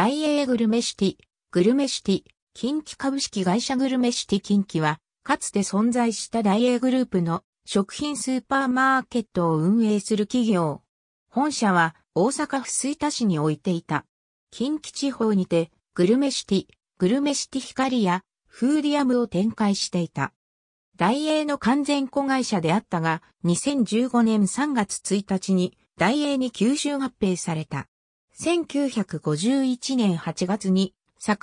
大英グルメシティ、グルメシティ、近畿株式会社グルメシティ近畿は、かつて存在した大英グループの食品スーパーマーケットを運営する企業。本社は大阪府吹田市に置いていた。近畿地方にて、グルメシティ、グルメシティ光やフーディアムを展開していた。大英の完全子会社であったが、2015年3月1日に大英に吸収合併された。1951年8月に、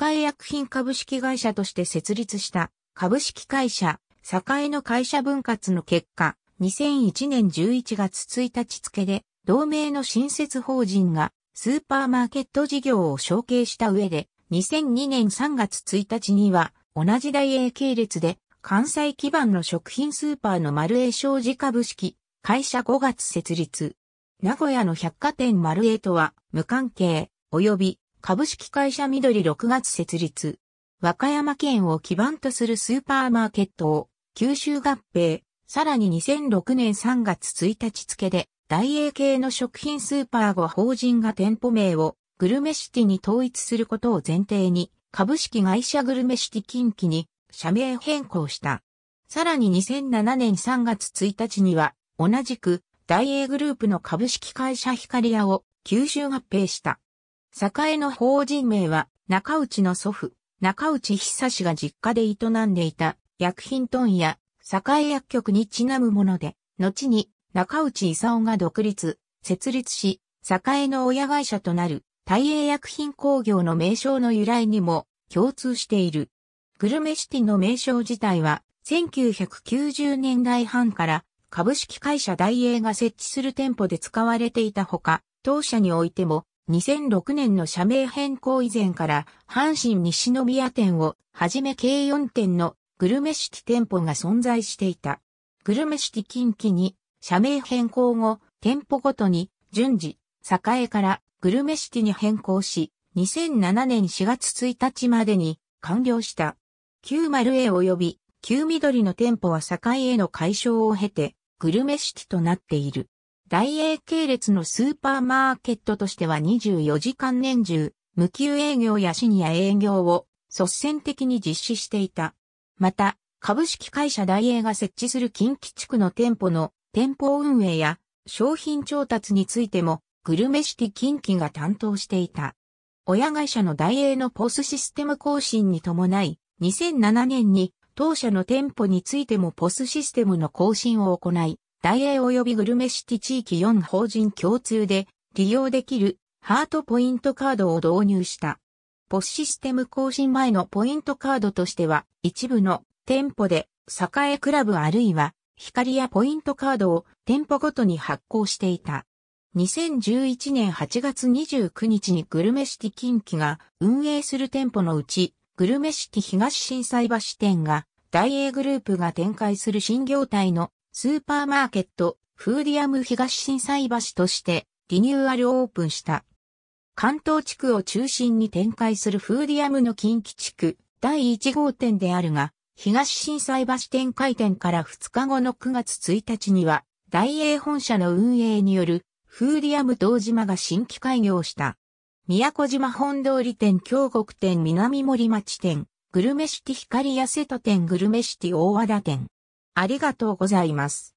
栄薬品株式会社として設立した株式会社、栄の会社分割の結果、2001年11月1日付で、同盟の新設法人がスーパーマーケット事業を承継した上で、2002年3月1日には、同じ大英系列で、関西基盤の食品スーパーの丸栄商事株式、会社5月設立。名古屋の百貨店丸ルエとは、無関係、及び、株式会社緑6月設立。和歌山県を基盤とするスーパーマーケットを、九州合併、さらに2006年3月1日付で、大英系の食品スーパー後法人が店舗名を、グルメシティに統一することを前提に、株式会社グルメシティ近畿に、社名変更した。さらに2007年3月1日には、同じく、大英グループの株式会社ヒカリアを吸収合併した。栄の法人名は中内の祖父、中内久氏が実家で営んでいた薬品問屋、栄薬局にちなむもので、後に中内勲が独立、設立し、栄の親会社となる大英薬品工業の名称の由来にも共通している。グルメシティの名称自体は1990年代半から株式会社大英が設置する店舗で使われていたほか、当社においても2006年の社名変更以前から阪神西宮店をはじめ計4店のグルメシティ店舗が存在していた。グルメシティ近畿に社名変更後、店舗ごとに順次、栄からグルメシティに変更し、2007年4月1日までに完了した。90A 及び旧緑の店舗は栄への解消を経て、グルメシティとなっている。大英系列のスーパーマーケットとしては24時間年中、無給営業やシニア営業を率先的に実施していた。また、株式会社大英が設置する近畿地区の店舗の店舗運営や商品調達についてもグルメシティ近畿が担当していた。親会社の大英のポスシステム更新に伴い、2007年に当社の店舗についてもポスシステムの更新を行い、大英及びグルメシティ地域4法人共通で利用できるハートポイントカードを導入した。ポスシステム更新前のポイントカードとしては、一部の店舗で、栄クラブあるいは、光やポイントカードを店舗ごとに発行していた。2011年8月29日にグルメシティ近畿が運営する店舗のうち、グルメ式東震災橋店が、大英グループが展開する新業態のスーパーマーケット、フーディアム東震災橋としてリニューアルオープンした。関東地区を中心に展開するフーディアムの近畿地区第1号店であるが、東震災橋店開店から2日後の9月1日には、大英本社の運営によるフーディアム堂島が新規開業した。宮古島本通り店京国店南森町店グルメシティ光安瀬戸店グルメシティ大和田店ありがとうございます。